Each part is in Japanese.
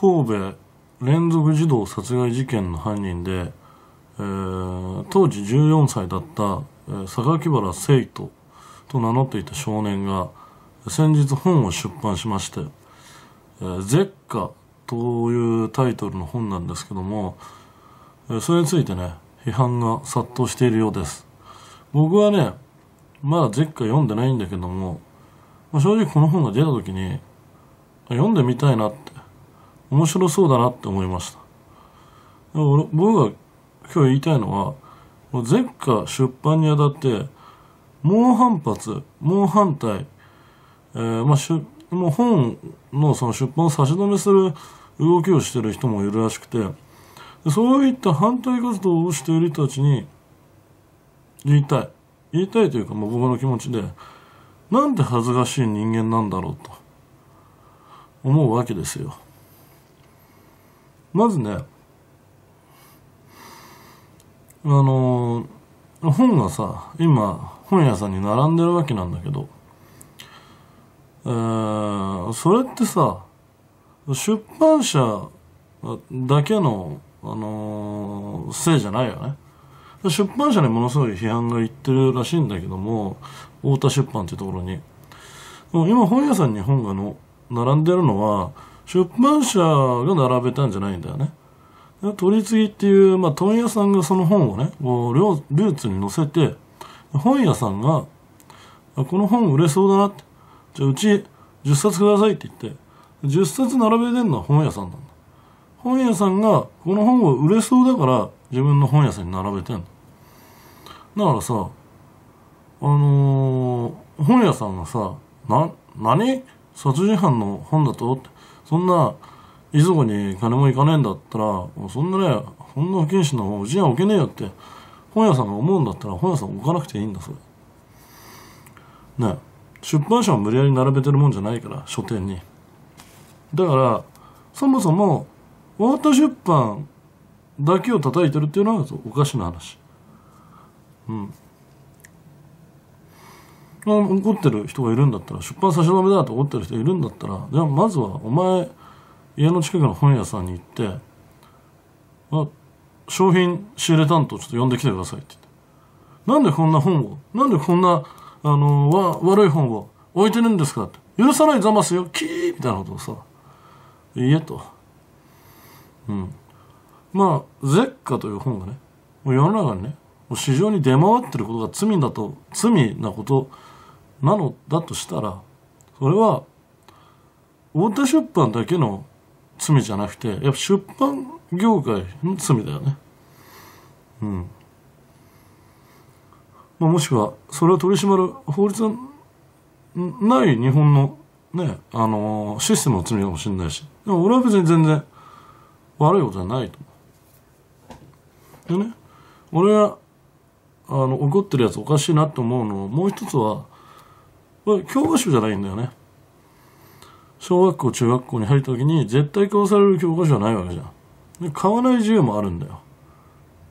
神戸連続児童殺害事件の犯人で、えー、当時14歳だった、榊原聖人と名乗っていた少年が先日本を出版しまして「えー、というタイトルの本なんですけども、えそれについてね批判が殺到しているようです僕はねまだゼッカ読んでないんだけども、まあ、正直この本が出た時に読んでみたいなって面白そうだなって思いました。僕が今日言いたいのは、前回出版にあたって、猛反発、猛反対、えー、まあしゅ、もう本のその出版を差し止めする動きをしてる人もいるらしくて、そういった反対活動をしている人たちに言いたい。言いたいというか、まあ、僕の気持ちで、なんて恥ずかしい人間なんだろうと思うわけですよ。まずね、あのー、本がさ、今、本屋さんに並んでるわけなんだけど、えー、それってさ、出版社だけの、あのー、せいじゃないよね。出版社にものすごい批判がいってるらしいんだけども、太田出版っていうところに。今本屋さんに本がの並んでるのは、出版社が並べたんじゃないんだよね。取り次ぎっていう、まあ、問屋さんがその本をね、こう、ルーツに載せて、本屋さんが、この本売れそうだなって、じゃあうち10冊くださいって言って、10冊並べてんのは本屋さんなんだ。本屋さんが、この本を売れそうだから、自分の本屋さんに並べてんの。だからさ、あのー、本屋さんがさ、な、何殺人犯の本だとそんな、遺族に金も行かねえんだったら、そんなね、ほんの不謹慎の方、うちには置けねえよって、本屋さんが思うんだったら、本屋さん置かなくていいんだ、それ。ね。出版社は無理やり並べてるもんじゃないから、書店に。だから、そもそも、大田出版だけを叩いてるっていうのはおかしな話。うん。怒ってる人がいるんだったら、出版差し止めだと怒ってる人いるんだったら、じゃあまずはお前、家の近くの本屋さんに行って、あ、商品仕入れ担当ちょっと呼んできてくださいって言って。なんでこんな本を、なんでこんな、あの、わ、悪い本を置いてるんですかって。許さないざますよ、キーみたいなことをさ、言えと。うん。まあ、ゼッカという本がね、もう世の中にね、もう市場に出回ってることが罪だと、罪なことなのだとしたら、それは、大手出版だけの罪じゃなくて、やっぱ出版業界の罪だよね。うん。まあ、もしくは、それを取り締まる法律がない日本のね、あのー、システムの罪かもしれないし。でも俺は別に全然悪いことじゃないとでね、俺が、あの、怒ってるやつおかしいなって思うのもう一つは、これ教科書じゃないんだよね。小学校、中学校に入った時に絶対買わされる教科書はないわけじゃん。で買わない自由もあるんだよ。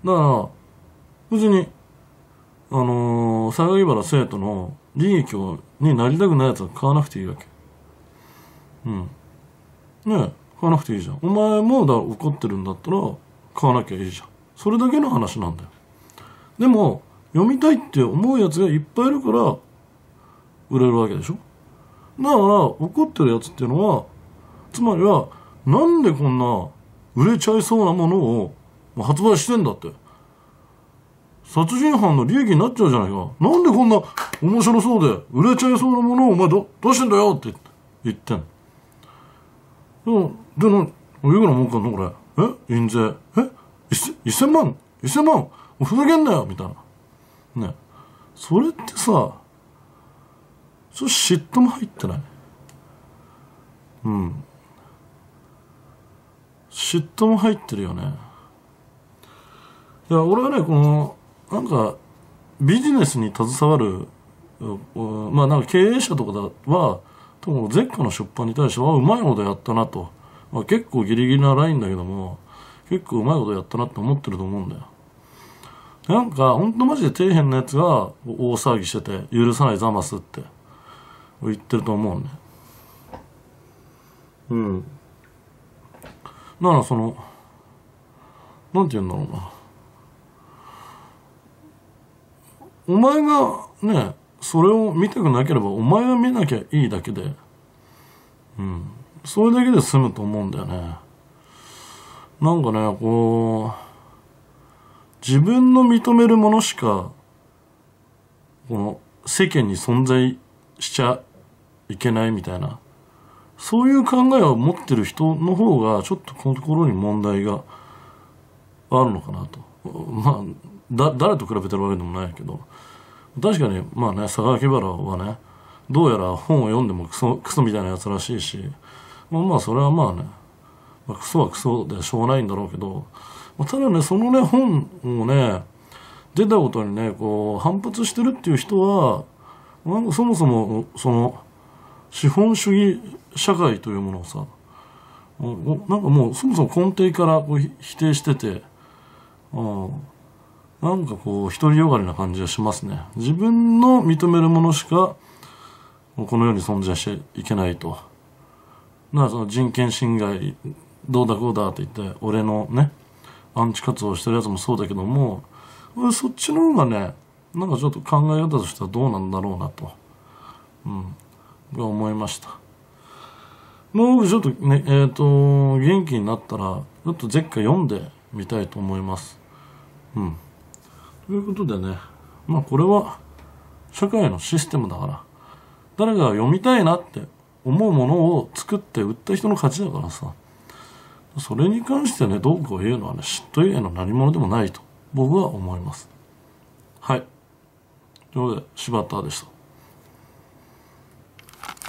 だから、別に、あのー、相模原生徒の利益になりたくないやつは買わなくていいわけ。うん。ね買わなくていいじゃん。お前もだ怒ってるんだったら買わなきゃいいじゃん。それだけの話なんだよ。でも、読みたいって思うやつがいっぱいいるから、売れるわけでしょだから怒ってるやつっていうのはつまりはなんでこんな売れちゃいそうなものを発売してんだって殺人犯の利益になっちゃうじゃないかなんでこんな面白そうで売れちゃいそうなものをお前どどうしてんだよって言ってんのででいくら儲かんのこれえ印税え1000万1000万ふざけんなよみたいなねそれってさそれ嫉妬も入ってないうん嫉妬も入ってるよねいや俺はねこのなんかビジネスに携わるまあなんか経営者とかはとも前回の出版に対してはうまいことやったなと、まあ、結構ギリギリなラインだけども結構うまいことやったなって思ってると思うんだよなんかほんとマジで底辺のやつが大騒ぎしてて許さないざますって言ってると思うね。うん。ならその、なんて言うんだろうな。お前がね、それを見たくなければ、お前が見なきゃいいだけで、うん。それだけで済むと思うんだよね。なんかね、こう、自分の認めるものしか、この世間に存在しちゃいけないみたいな、そういう考えを持ってる人の方が、ちょっとこのところに問題があるのかなと。まあ、だ、誰と比べてるわけでもないけど、確かに、まあね、佐川木原はね、どうやら本を読んでもクソ、クソみたいなやつらしいし、まあそれはまあね、まあ、クソはクソでしょうがないんだろうけど、まあ、ただね、そのね、本をね、出たことにね、こう、反発してるっていう人は、んかそもそも、その、資本主義社会というものをさなんかもうそもそも根底からこう否定してて、うん、なんかこう独りよがりな感じがしますね自分の認めるものしかこの世に存在していけないとなその人権侵害どうだこうだって言って俺のねアンチ活動してるやつもそうだけどもそっちの方がねなんかちょっと考え方としてはどうなんだろうなと。うんが思いました。もう僕ちょっとね、えっ、ー、と、元気になったら、ちょっと絶下読んでみたいと思います。うん。ということでね、まあこれは社会のシステムだから、誰かが読みたいなって思うものを作って売った人の勝ちだからさ、それに関してね、どうこう言うのはね、嫉妬以外の何者でもないと僕は思います。はい。ということで、柴田でした。